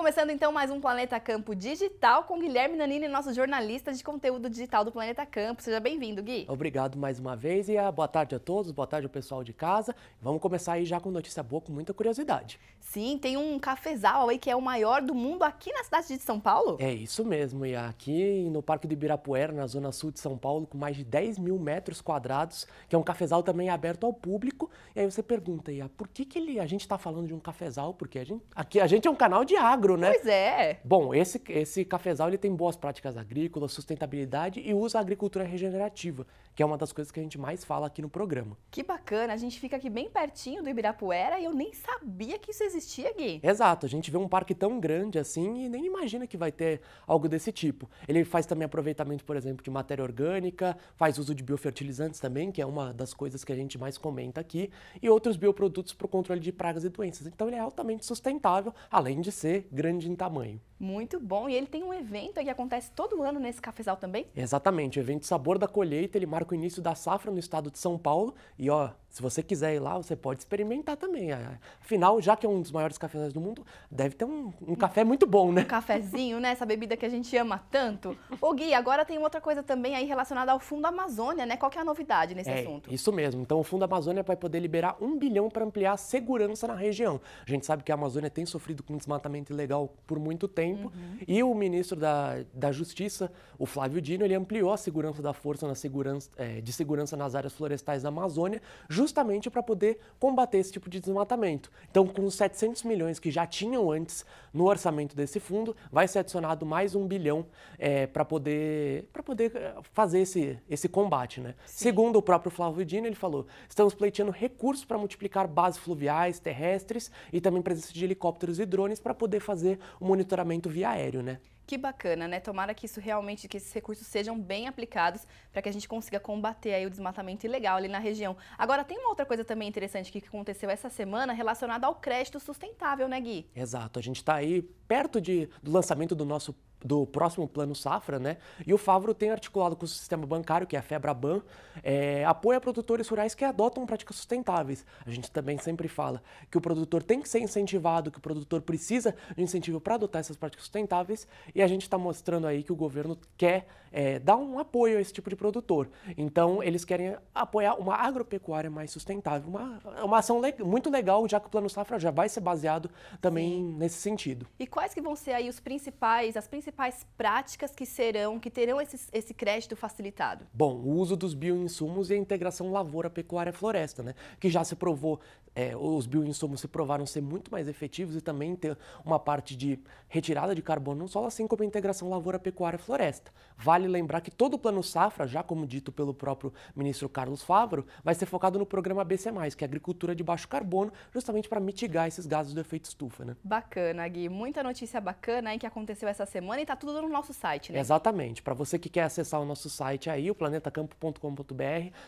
começando então mais um Planeta Campo Digital com Guilherme Nanini, nosso jornalista de conteúdo digital do Planeta Campo. Seja bem-vindo, Gui. Obrigado mais uma vez e ah, boa tarde a todos, boa tarde ao pessoal de casa. Vamos começar aí já com notícia boa, com muita curiosidade. Sim, tem um cafezal aí que é o maior do mundo aqui na cidade de São Paulo. É isso mesmo, e aqui no Parque do Ibirapuera, na zona sul de São Paulo, com mais de 10 mil metros quadrados, que é um cafezal também aberto ao público. E aí você pergunta, Ia, ah, por que, que ele, a gente está falando de um cafezal? Porque a gente, aqui a gente é um canal de agro agro, né? Pois é. Bom, esse, esse cafezal ele tem boas práticas agrícolas, sustentabilidade e usa a agricultura regenerativa, que é uma das coisas que a gente mais fala aqui no programa. Que bacana, a gente fica aqui bem pertinho do Ibirapuera e eu nem sabia que isso existia, Gui. Exato, a gente vê um parque tão grande assim e nem imagina que vai ter algo desse tipo. Ele faz também aproveitamento, por exemplo, de matéria orgânica, faz uso de biofertilizantes também, que é uma das coisas que a gente mais comenta aqui, e outros bioprodutos para o controle de pragas e doenças. Então ele é altamente sustentável, além de ser grande em tamanho. Muito bom. E ele tem um evento que acontece todo ano nesse cafezal também? Exatamente. O evento Sabor da Colheita, ele marca o início da safra no estado de São Paulo. E ó, se você quiser ir lá, você pode experimentar também. É, afinal, já que é um dos maiores cafés do mundo, deve ter um, um café muito bom, né? Um cafezinho, né? Essa bebida que a gente ama tanto. Ô Gui, agora tem outra coisa também aí relacionada ao Fundo Amazônia, né? Qual que é a novidade nesse é, assunto? Isso mesmo. Então, o Fundo Amazônia vai poder liberar um bilhão para ampliar a segurança na região. A gente sabe que a Amazônia tem sofrido com desmatamento ilegal por muito tempo. Uhum. E o ministro da, da Justiça, o Flávio Dino, ele ampliou a segurança da força na segurança, é, de segurança nas áreas florestais da Amazônia, justamente para poder combater esse tipo de desmatamento. Então, com os 700 milhões que já tinham antes no orçamento desse fundo, vai ser adicionado mais um bilhão é, para poder, poder é, fazer esse, esse combate. Né? Segundo o próprio Flávio Dino, ele falou: estamos pleiteando recursos para multiplicar bases fluviais, terrestres e também presença de helicópteros e drones para poder fazer o monitoramento via aéreo. Né? Que bacana, né? Tomara que isso realmente, que esses recursos sejam bem aplicados para que a gente consiga combater aí o desmatamento ilegal ali na região. Agora, tem uma outra coisa também interessante que aconteceu essa semana relacionada ao crédito sustentável, né, Gui? Exato. A gente está aí perto de, do lançamento do nosso do próximo plano safra, né? E o Favro tem articulado com o sistema bancário, que é a Febraban, é, apoia produtores rurais que adotam práticas sustentáveis. A gente também sempre fala que o produtor tem que ser incentivado, que o produtor precisa de incentivo para adotar essas práticas sustentáveis, e a gente está mostrando aí que o governo quer é, dar um apoio a esse tipo de produtor. Então, eles querem apoiar uma agropecuária mais sustentável. Uma, uma ação le muito legal, já que o plano safra já vai ser baseado também Sim. nesse sentido. E quais que vão ser aí os principais, as principais principais práticas que serão, que terão esse, esse crédito facilitado? Bom, o uso dos bioinsumos e a integração lavoura-pecuária-floresta, né? Que já se provou, é, os bioinsumos se provaram ser muito mais efetivos e também ter uma parte de retirada de carbono no solo, assim como a integração lavoura-pecuária-floresta. Vale lembrar que todo o plano safra, já como dito pelo próprio ministro Carlos Favaro, vai ser focado no programa BC+, que é agricultura de baixo carbono, justamente para mitigar esses gases do efeito estufa, né? Bacana, Gui. Muita notícia bacana aí que aconteceu essa semana está tudo no nosso site, né? Exatamente. Para você que quer acessar o nosso site aí, o planetacampo.com.br,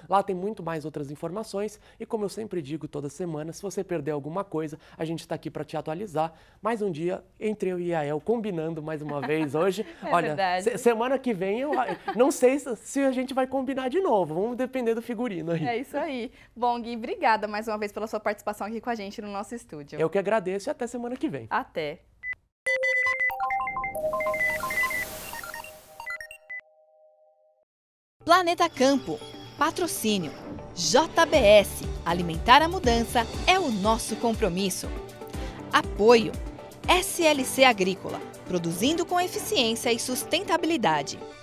lá tem muito mais outras informações. E como eu sempre digo toda semana, se você perder alguma coisa, a gente está aqui para te atualizar. Mais um dia entre eu e a El combinando mais uma vez hoje. é Olha, se semana que vem eu não sei se a gente vai combinar de novo. Vamos depender do figurino aí. É isso aí. Bom, Gui, obrigada mais uma vez pela sua participação aqui com a gente no nosso estúdio. Eu que agradeço e até semana que vem. Até. Planeta Campo, patrocínio. JBS, alimentar a mudança é o nosso compromisso. Apoio, SLC Agrícola, produzindo com eficiência e sustentabilidade.